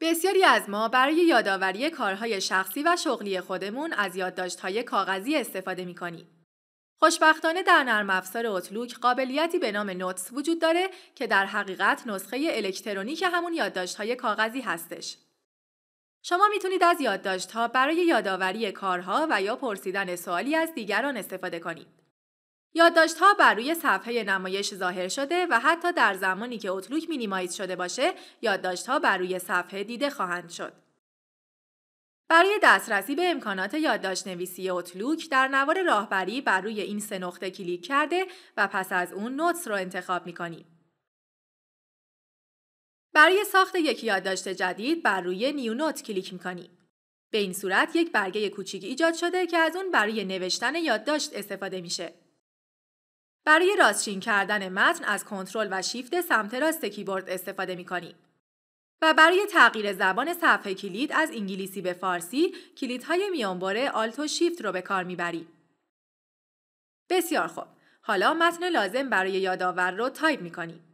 بسیاری از ما برای یادآوری کارهای شخصی و شغلی خودمون از یادداشت‌های کاغذی استفاده می‌کنیم. خوشبختانه در نرم افزار اتلوک قابلیتی به نام نوتس وجود داره که در حقیقت نسخه الکترونیک همون یادداشت‌های کاغذی هستش. شما میتونید از یادداشت‌ها برای یادآوری کارها و یا پرسیدن سوالی از دیگران استفاده کنید. یادداشت‌ها بر روی صفحه نمایش ظاهر شده و حتی در زمانی که اوتلوک مینیمایز شده باشه، یادداشت‌ها بر روی صفحه دیده خواهند شد. برای دسترسی به امکانات یادداشت نویسی اوتلوک در نوار راهبری بر روی این سه نقطه کلیک کرده و پس از اون نوتس رو انتخاب می‌کنیم. برای ساخت یک یادداشت جدید بر روی نیو نوت کلیک می‌کنیم. به این صورت یک برگه کوچیک ایجاد شده که از اون برای نوشتن یادداشت استفاده میشه. برای راستچین کردن متن از کنترل و شیفت سمت راست کیبورد استفاده می کنیم. و برای تغییر زبان صفحه کلید از انگلیسی به فارسی کلیدهای میانباره آلت و شیفت رو به کار میبریم. بسیار خوب. حالا متن لازم برای یادآور رو تایپ میکنیم.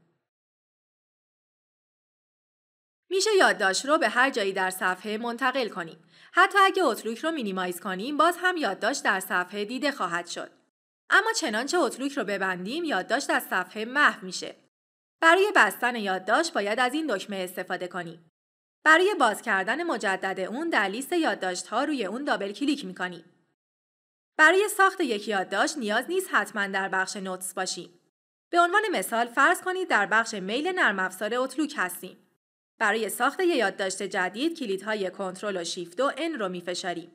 میشه یادداشت رو به هر جایی در صفحه منتقل کنیم. حتی اگه اتلوک رو مینیمایز کنیم باز هم یادداشت در صفحه دیده خواهد شد. اما چنانچه اتلوک رو ببندیم یادداشت از صفحه محو میشه برای بستن یادداشت باید از این دکمه استفاده کنیم برای باز کردن مجدد اون در لیست یادداشت ها روی اون دابل کلیک میکنیم برای ساخت یک یادداشت نیاز نیست حتما در بخش نوتس باشیم به عنوان مثال فرض کنید در بخش میل نرم افزار اتلوک هستیم برای ساخت یک یادداشت جدید کلیدهای کنترل و شیفت و ان رو میفشاریم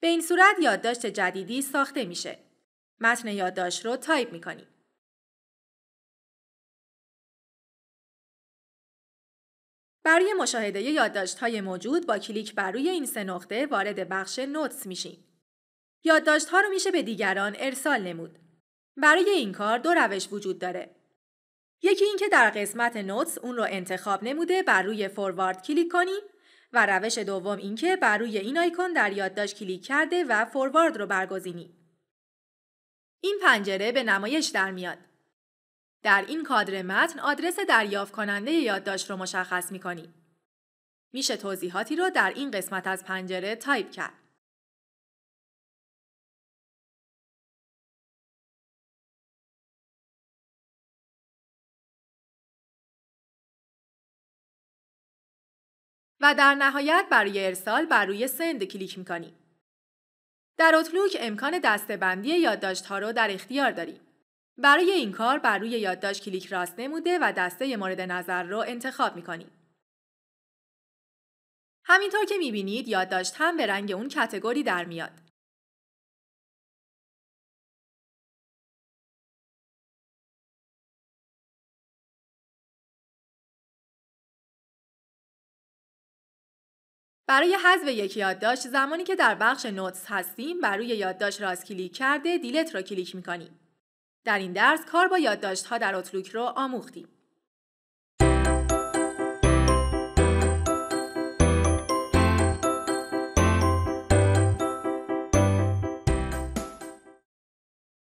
به این صورت یادداشت جدیدی ساخته میشه متن یادداشت رو تایپ کنید. برای مشاهده یادداشت های موجود با کلیک بر روی این سه نقطه وارد بخش نوتس میشیم. یادداشت ها رو میشه به دیگران ارسال نمود. برای این کار دو روش وجود داره. یکی اینکه در قسمت نوتس اون رو انتخاب نموده بر روی فوروارد کلیک کنیم و روش دوم اینکه بر روی این آیکن در یادداشت کلیک کرده و فوروارد رو برگزینیم. این پنجره به نمایش در میاد. در این کادر متن آدرس دریافت کننده یادداشت رو مشخص می میشه توضیحاتی رو در این قسمت از پنجره تایپ کرد. و در نهایت برای ارسال بر روی سند کلیک می در اوتلوک امکان دستبندی ها رو در اختیار داریم. برای این کار بر روی یادداشت کلیک راست نموده و دسته مورد نظر رو انتخاب کنیم. همینطور که بینید، یادداشت هم به رنگ اون کتگوری در میاد. برای حذف یک یادداشت زمانی که در بخش نوتس هستیم بر روی یادداشت راست کلیک کرده دیلت را کلیک میکنیم در این درس کار با یادداشت ها در اتلوک رو آموختیم